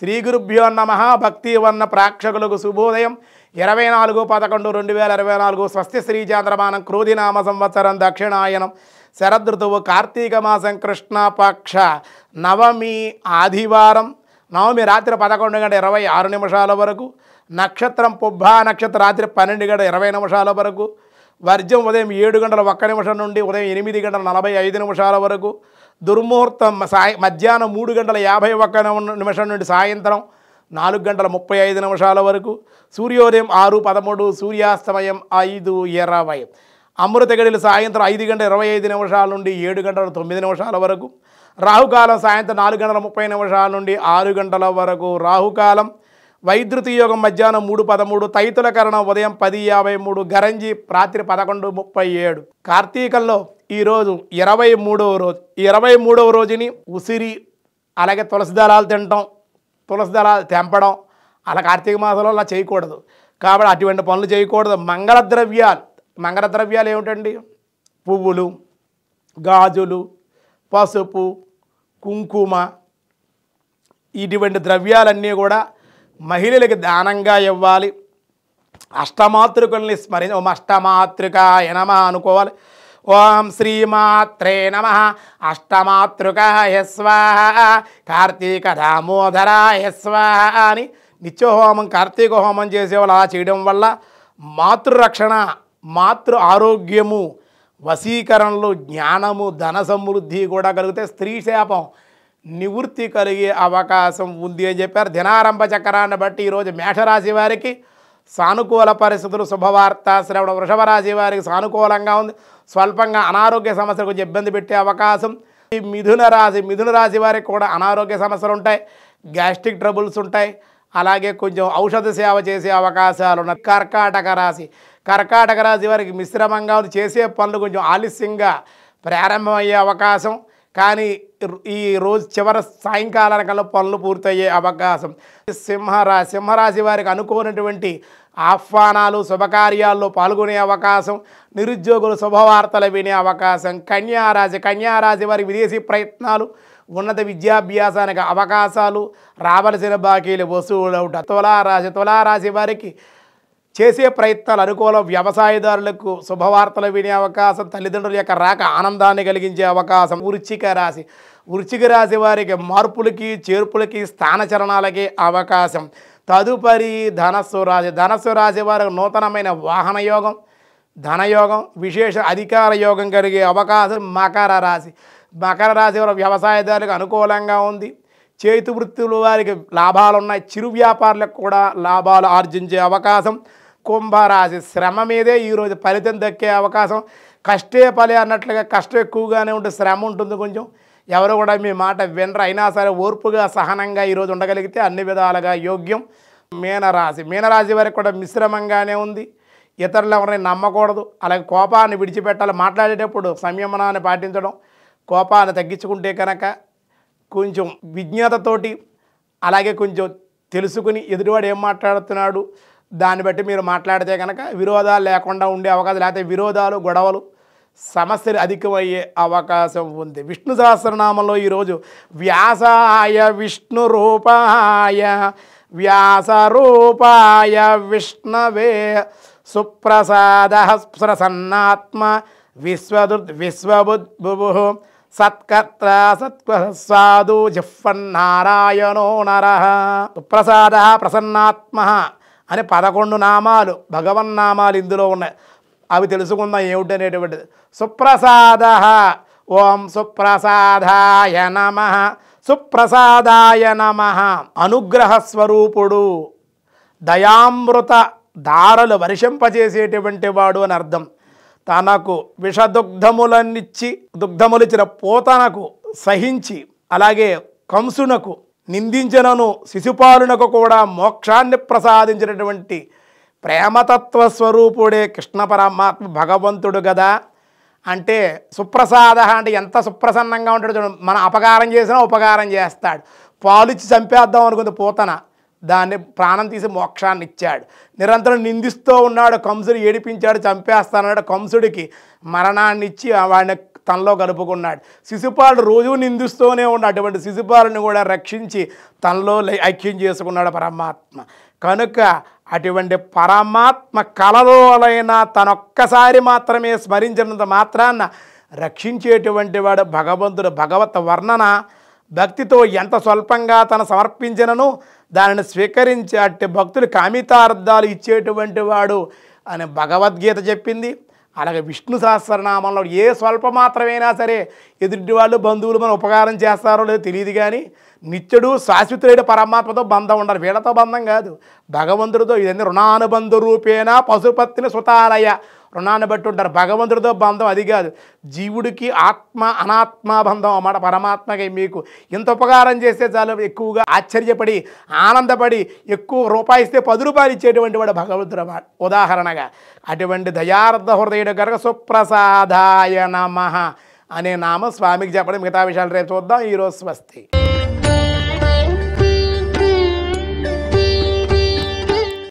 శ్రీ గురుభ్యో నమ భక్తి వర్ణ ప్రేక్షకులకు శుభోదయం ఇరవై నాలుగు పదకొండు రెండు వేల ఇరవై నాలుగు స్వస్తి శ్రీ చంద్రమానం క్రోధినామ సంవత్సరం దక్షిణాయనం శరదృతువు కార్తీక మాసం కృష్ణపక్ష నవమి ఆదివారం నవమి రాత్రి పదకొండు గంట ఇరవై ఆరు నిమిషాల వరకు నక్షత్రం పుబ్బా నక్షత్రం రాత్రి పన్నెండు గంట ఇరవై నిమిషాల వరకు వర్జం ఉదయం ఏడు గంటల ఒక్క నిమిషం నుండి ఉదయం ఎనిమిది గంటల నలభై ఐదు నిమిషాల వరకు దుర్ముహూర్తం సాయ మధ్యాహ్నం మూడు గంటల యాభై ఒక్క నిమిషం నుండి సాయంత్రం నాలుగు గంటల ముప్పై ఐదు నిమిషాల వరకు సూర్యోదయం ఆరు పదమూడు సూర్యాస్తమయం ఐదు ఇరవై అమృత గడిలు సాయంత్రం ఐదు గంటల ఇరవై ఐదు నిమిషాల నుండి ఏడు గంటల తొమ్మిది నిమిషాల వరకు రాహుకాలం సాయంత్రం నాలుగు గంటల ముప్పై నిమిషాల నుండి ఆరు గంటల వరకు రాహుకాలం వైద్యుతి యోగం మధ్యాహ్నం మూడు పదమూడు తైతుల కరణం ఉదయం పది యాభై మూడు గరంజి రాత్రి పదకొండు ముప్పై ఏడు కార్తీకంలో ఈరోజు ఇరవై మూడవ రోజు ఇరవై మూడవ రోజుని ఉసిరి అలాగే తులసి దళాలు తినటం తులసి దళాలు తెంపడం అలా కార్తీక మాసంలో అలా చేయకూడదు కాబట్టి అటువంటి పనులు చేయకూడదు మంగళ ద్రవ్యాలు మంగళ ద్రవ్యాలు ఏమిటండి పువ్వులు గాజులు పసుపు కుంకుమ ఇటువంటి ద్రవ్యాలన్నీ కూడా మహిళలకి దానంగా ఇవ్వాలి అష్టమాతృకుల్ని స్మరించి అష్టమాతృక ఎనమా అనుకోవాలి ఓం శ్రీమాత్రే నమ అష్టమాతృక స్వాహ కార్తీక దామోదరాయ స్వాహ అని నిత్యహోమం కార్తీక హోమం చేసేవాళ్ళు అలా చేయడం వల్ల మాతృరక్షణ మాతృ ఆరోగ్యము వశీకరణలు జ్ఞానము ధన సమృద్ధి కూడా కలిగితే స్త్రీ శాపం నివృత్తి కలిగే అవకాశం ఉంది అని చెప్పారు దినారంభ చక్రాన్ని బట్టి ఈరోజు మేషరాశి వారికి సానుకూల పరిస్థితులు శుభవార్త శ్రవణ వృషభరాశి వారికి సానుకూలంగా ఉంది స్వల్పంగా అనారోగ్య సమస్యలు కొంచెం ఇబ్బంది పెట్టే అవకాశం ఈ మిథున రాశి మిథున రాశి వారికి కూడా అనారోగ్య సమస్యలు ఉంటాయి గ్యాస్ట్రిక్ ట్రబుల్స్ ఉంటాయి అలాగే కొంచెం ఔషధ సేవ చేసే అవకాశాలు ఉన్నాయి కర్కాటక రాశి కర్కాటక రాశి వారికి మిశ్రమంగా చేసే పనులు కొంచెం ఆలస్యంగా ప్రారంభమయ్యే అవకాశం కానీ ఈ రోజు చివరి సాయంకాలంలో పనులు పూర్తయ్యే అవకాశం సింహరా సింహరాశి వారికి అనుకోనటువంటి ఆహ్వానాలు శుభకార్యాల్లో పాల్గొనే అవకాశం నిరుద్యోగులు శుభవార్తలు వినే అవకాశం కన్యారాశి కన్యారాశి వారి విదేశీ ప్రయత్నాలు ఉన్నత విద్యాభ్యాసానికి అవకాశాలు రావలసిన బాకీలు వసూలు అవుట తులారాశి తులారాశి వారికి చేసే ప్రయత్నాలు అనుకూలం వ్యవసాయదారులకు శుభవార్తలు వినే అవకాశం తల్లిదండ్రుల యొక్క రాక ఆనందాన్ని కలిగించే అవకాశం వృచ్చిక రాశి వృచ్చిక రాశి వారికి మార్పులకి చేర్పులకి స్థానచరణాలకి అవకాశం తదుపరి ధనస్సు రాశి ధనస్సు రాశి వారికి నూతనమైన వాహన యోగం ధనయోగం విశేష అధికార యోగం కలిగే అవకాశం మకర రాశి మకర రాశి వారు వ్యవసాయదారులకు అనుకూలంగా ఉంది చేతి వృత్తులు వారికి లాభాలు ఉన్నాయి చిరు వ్యాపారులకు కూడా లాభాలు ఆర్జించే అవకాశం కుంభరాశి శ్రమ మీదే ఈరోజు ఫలితం దక్కే అవకాశం కష్టే పలే అన్నట్లుగా కష్టం ఎక్కువగానే ఉంటే శ్రమ ఉంటుంది కొంచెం ఎవరు కూడా మీ మాట వినరు అయినా సరే ఓర్పుగా సహనంగా ఈరోజు ఉండగలిగితే అన్ని విధాలుగా యోగ్యం మీనరాశి మీనరాశి వరకు కూడా మిశ్రమంగానే ఉంది ఇతరులు ఎవరిని నమ్మకూడదు అలాగే కోపాన్ని విడిచిపెట్టాలి మాట్లాడేటప్పుడు సంయమనాన్ని పాటించడం కోపాన్ని తగ్గించుకుంటే కనుక కొంచెం విజ్ఞతతోటి అలాగే కొంచెం తెలుసుకుని ఎదుటివాడు ఏం మాట్లాడుతున్నాడు దాన్ని బట్టి మీరు మాట్లాడితే కనుక విరోధాలు లేకుండా ఉండే అవకాశం లేకపోతే విరోధాలు గొడవలు సమస్యలు అధికమయ్యే అవకాశం ఉంది విష్ణు సహస్రనామంలో ఈరోజు వ్యాసాయ విష్ణు రూపాయ వ్యాస రూపాయ విష్ణవే సుప్రసాద ప్రసన్నాత్మ విశ్వదు విశ్వబుద్భు సత్కర్త సత్వ సాధు నారాయణో నర సుప్రసాద ప్రసన్నాత్మ అని పదకొండు నామాలు భగవన్నామాలు ఇందులో ఉన్నాయి అవి తెలుసుకుందాం ఏమిటనేటువంటిది సుప్రసాద ఓం సుప్రసాదాయ నమ సుప్రసాదాయ నమ అనుగ్రహ స్వరూపుడు దయామృత దారలు వర్షింపజేసేటువంటి వాడు అని అర్థం తనకు విషదుగ్ధములనిచ్చి దుగ్ధములిచ్చిన పోతనకు సహించి అలాగే కంసునకు నిందించినను శిశుపాలునకు కూడా మోక్షాన్ని ప్రసాదించినటువంటి ప్రేమతత్వ స్వరూపుడే కృష్ణ పరమాత్మ భగవంతుడు కదా అంటే సుప్రసాద అంటే ఎంత సుప్రసన్నంగా ఉంటాడు చూడండి మనం అపకారం చేసినా ఉపకారం చేస్తాడు పాలిచ్చి చంపేద్దాం అనుకుంది పోతన దాన్ని ప్రాణం తీసి మోక్షాన్ని ఇచ్చాడు నిరంతరం నిందిస్తూ ఉన్నాడు కంసుడు ఏడిపించాడు చంపేస్తాడు కంసుడికి మరణాన్ని ఇచ్చి వాడిని తనలో కలుపుకున్నాడు శిశుపాలు రోజు నిందిస్తూనే ఉన్న అటువంటి శిశుపాలను కూడా రక్షించి తనలో ఐక్యం చేసుకున్నాడు పరమాత్మ కనుక అటువంటి పరమాత్మ కలలోలైన తనొక్కసారి మాత్రమే స్మరించినంత మాత్రాన రక్షించేటువంటి వాడు భగవంతుడు భగవత్ వర్ణన భక్తితో ఎంత స్వల్పంగా తన సమర్పించినను దానిని స్వీకరించే భక్తులు కామితార్థాలు ఇచ్చేటువంటి వాడు అని భగవద్గీత చెప్పింది అలాగే విష్ణు సహస్రనామంలో ఏ స్వల్ప మాత్రమైనా సరే ఎదుటి వాళ్ళు బంధువులు మనం ఉపకారం చేస్తారో లేదో తెలియదు కానీ నిత్యుడు శాశ్వతుడైన పరమాత్మతో బంధం ఉండాలి వీళ్ళతో బంధం కాదు భగవంతుడితో ఇదన్నీ రుణానుబంధ రూపేణ పశుపత్తిని సుతాలయ రుణాన్ని బట్టి ఉంటారు భగవంతుడితో బంధం అది కాదు జీవుడికి ఆత్మ అనాత్మ బంధం అన్నమాట పరమాత్మకి మీకు ఇంత ఉపకారం చేస్తే చాలా ఎక్కువగా ఆశ్చర్యపడి ఆనందపడి ఎక్కువ రూపాయి ఇస్తే పది రూపాయలు ఇచ్చేటువంటి వాడు భగవంతుడు ఉదాహరణగా అటువంటి దయార్థ హృదయుడు కనుక సుప్రసాదాయ నమ అనే నామ స్వామికి చెప్పడం మిగతా విషయాలు రేపు చూద్దాం ఈరోజు స్వస్తి